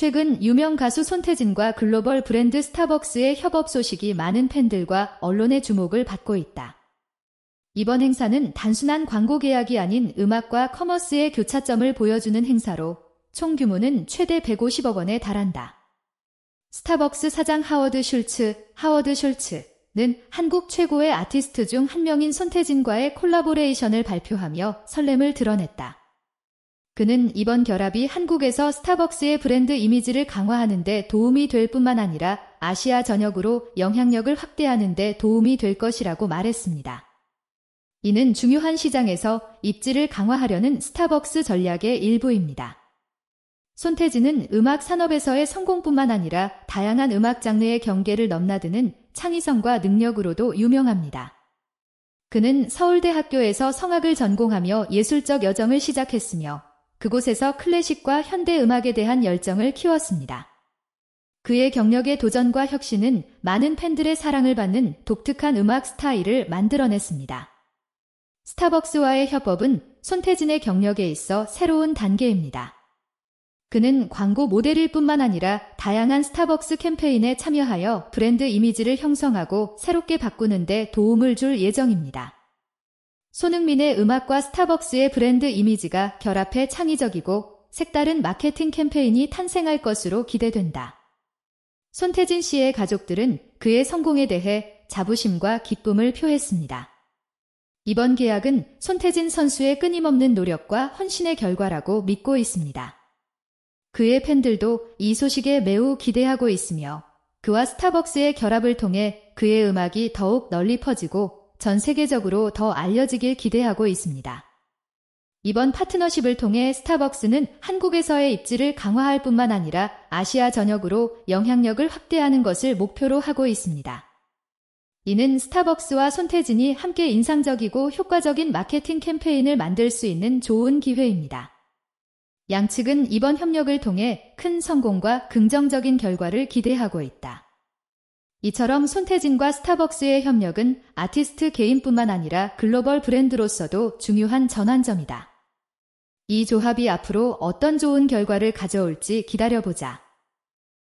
최근 유명 가수 손태진과 글로벌 브랜드 스타벅스의 협업 소식이 많은 팬들과 언론의 주목을 받고 있다. 이번 행사는 단순한 광고 계약이 아닌 음악과 커머스의 교차점을 보여주는 행사로 총 규모는 최대 150억 원에 달한다. 스타벅스 사장 하워드 슐츠, 하워드 슐츠는 한국 최고의 아티스트 중 한 명인 손태진과의 콜라보레이션을 발표하며 설렘을 드러냈다. 그는 이번 결합이 한국에서 스타벅스의 브랜드 이미지를 강화하는 데 도움이 될 뿐만 아니라 아시아 전역으로 영향력을 확대하는 데 도움이 될 것이라고 말했습니다. 이는 중요한 시장에서 입지를 강화하려는 스타벅스 전략의 일부입니다. 손태진은 음악 산업에서의 성공뿐만 아니라 다양한 음악 장르의 경계를 넘나드는 창의성과 능력으로도 유명합니다. 그는 서울대학교에서 성악을 전공하며 예술적 여정을 시작했으며 그곳에서 클래식과 현대 음악에 대한 열정을 키웠습니다. 그의 경력의 도전과 혁신은 많은 팬들의 사랑을 받는 독특한 음악 스타일을 만들어냈습니다. 스타벅스와의 협업은 손태진의 경력에 있어 새로운 단계입니다. 그는 광고 모델일 뿐만 아니라 다양한 스타벅스 캠페인에 참여하여 브랜드 이미지를 형성하고 새롭게 바꾸는데 도움을 줄 예정입니다. 손흥민의 음악과 스타벅스의 브랜드 이미지가 결합해 창의적이고 색다른 마케팅 캠페인이 탄생할 것으로 기대된다. 손태진 씨의 가족들은 그의 성공에 대해 자부심과 기쁨을 표했습니다. 이번 계약은 손태진 선수의 끊임없는 노력과 헌신의 결과라고 믿고 있습니다. 그의 팬들도 이 소식에 매우 기대하고 있으며 그와 스타벅스의 결합을 통해 그의 음악이 더욱 널리 퍼지고 전 세계적으로 더 알려지길 기대하고 있습니다. 이번 파트너십을 통해 스타벅스는 한국에서의 입지를 강화할 뿐만 아니라 아시아 전역으로 영향력을 확대하는 것을 목표로 하고 있습니다. 이는 스타벅스와 손태진이 함께 인상적이고 효과적인 마케팅 캠페인을 만들 수 있는 좋은 기회입니다. 양측은 이번 협력을 통해 큰 성공과 긍정적인 결과를 기대하고 있다. 이처럼 손태진과 스타벅스의 협력은 아티스트 개인뿐만 아니라 글로벌 브랜드로서도 중요한 전환점이다. 이 조합이 앞으로 어떤 좋은 결과를 가져올지 기다려보자.